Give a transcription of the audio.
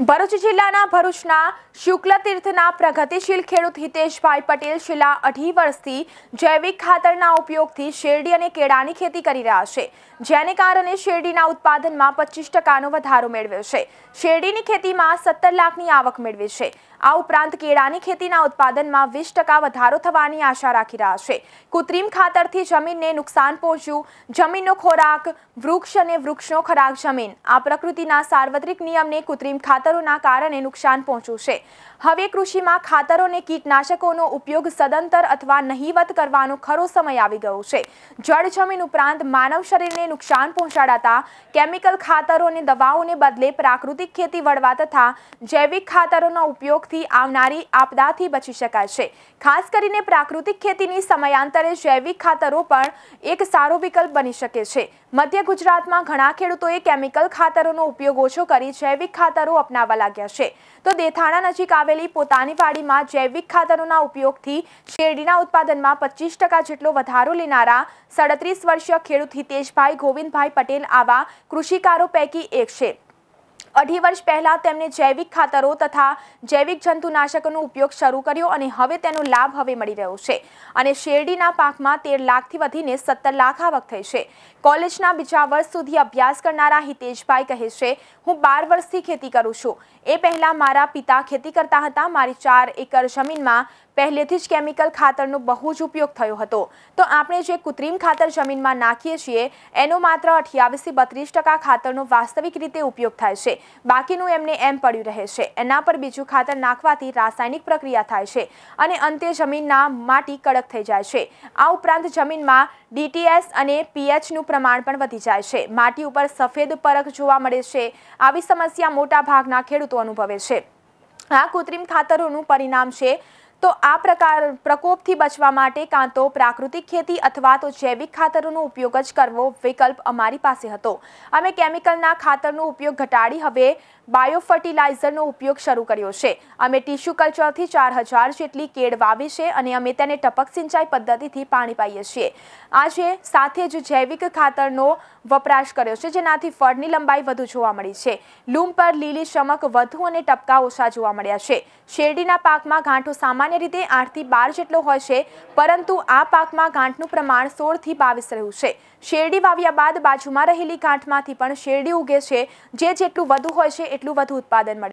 ભરૂચ જિલ્લાના ભરૂચના શુક્લ તીર્થના પ્રગતિશીલ ખેડૂત હિતેશભાઈ પટેલ છેલ્લા અઢી વર્ષથી જૈવિક ખાતરના ઉપયોગથી શેરડી અને કેળાની ખેતી કરી રહ્યા છે જેને કારણે શેરડીના ઉત્પાદનમાં પચીસ ટકાનો વધારો મેળવ્યો છે શેરડીની ખેતીમાં સત્તર લાખની આવક મેળવી છે આ ઉપરાંત કેળાની ખેતીના ઉત્પાદનમાં વીસ ટકા વધારો થવાની આશા રાખી રહ્યા છે કૃત્રિમ ખાતરથી જમીનને નુકસાન પહોંચ્યું જમીનનો ખોરાક વૃક્ષ અને વૃક્ષનો ખોરાક જમીન આ પ્રકૃતિના સાર્વત્રિક નિયમને કૃત્રિમ ખાતરોના કારણે નુકસાન પહોંચ્યું છે હવે કૃષિમાં ખાતરો અને કીટનાશકોનો ઉપયોગ સદંતર અથવા નહીવત કરવાનો ખરો સમય આવી ગયો છે જળ જમીન ઉપરાંત માનવ શરીરને નુકસાન પહોંચાડાતા કેમિકલ ખાતરો અને દવાઓને બદલે પ્રાકૃતિક ખેતી વળવા તથા જૈવિક ખાતરોનો ઉપયોગ તરફથી આવનારી આપદાથી બચી શકાય છે ખાસ કરીને પ્રાકૃતિક ખેતીની સમયાંતરે જૈવિક ખાતરો પણ એક સારો વિકલ્પ બની શકે છે મધ્ય ગુજરાતમાં ઘણા ખેડૂતોએ કેમિકલ ખાતરોનો ઉપયોગ ઓછો કરી જૈવિક ખાતરો અપનાવવા લાગ્યા છે તો દેથાણા નજીક આવેલી પોતાની વાડીમાં જૈવિક ખાતરોના ઉપયોગથી શેરડીના ઉત્પાદનમાં પચીસ જેટલો વધારો લેનારા સડત્રીસ વર્ષીય ખેડૂત હિતેશભાઈ ગોવિંદભાઈ પટેલ આવા કૃષિકારો પૈકી એક છે અઢી વર્ષ પહેલાં તેમણે જૈવિક ખાતરો તથા જૈવિક જંતુનાશકોનો ઉપયોગ શરૂ કર્યો અને હવે તેનો લાભ હવે મળી રહ્યો છે અને શેરડીના પાકમાં તેર લાખથી વધીને સત્તર લાખ આવક થઈ છે કોલેજના બીજા વર્ષ સુધી અભ્યાસ કરનારા હિતેશભાઈ કહે છે હું બાર વર્ષથી ખેતી કરું છું એ પહેલાં મારા પિતા ખેતી કરતા હતા મારી ચાર એકર જમીનમાં પહેલેથી જ કેમિકલ ખાતરનો બહુ જ ઉપયોગ થયો હતો તો આપણે જે કૃત્રિમ ખાતર જમીનમાં નાખીએ છીએ એનો માત્ર અઠ્યાવીસથી બત્રીસ ટકા ખાતરનો વાસ્તવિક રીતે ઉપયોગ થાય છે બાકીનું એમને એમ પડ્યું રહે છે એના પર બીજું ખાતર નાખવાથી રાસાયણિક પ્રક્રિયા થાય છે અને અંતે જમીનના માટી કડક થઈ જાય છે આ ઉપરાંત જમીનમાં ડીટીએસ અને પીએચનું પ્રમાણ પણ વધી જાય છે માટી ઉપર સફેદ પરખ જોવા મળે છે આવી સમસ્યા મોટા ભાગના ખેડૂતો અનુભવે છે આ કૃત્રિમ ખાતરોનું પરિણામ છે તો આ પ્રકાર પ્રકોપથી બચવા માટે કાં તો પ્રાકૃતિક ખેતી અથવા તો જૈવિક ખાતરોનો ઉપયોગ જ કરવો વિકલ્પ અમારી પાસે હતો અમે કેમિકલના ખાતરનો ઉપયોગ ઘટાડી હવે બાયો ફર્ટિલાઇઝરનો ઉપયોગ શરૂ કર્યો છે અમે ટીશ્યુ કલ્ચરથી ચાર હજાર જેટલી કેળ વાવી છે અને અમે તેને ટપક સિંચાઈ પદ્ધતિથી પાણી પાઈએ છીએ આજે સાથે જ જૈવિક ખાતરનો વપરાશ કર્યો છે જેનાથી ફળની લંબાઈ વધુ જોવા મળી છે લૂમ પર લીલી ચમક વધુ અને ટપકા ઓછા જોવા મળ્યા છે શેરડીના પાકમાં ગાંઠો સામાન્ય રીતે આઠથી બાર જેટલો હોય છે પરંતુ આ પાકમાં ગાંઠનું પ્રમાણ સોળથી બાવીસ રહ્યું છે શેરડી વાવ્યા બાદ બાજુમાં રહેલી ગાંઠમાંથી પણ શેરડી ઉગે છે જે જેટલું વધુ હોય છે એટલું વધુ ઉત્પાદન મળે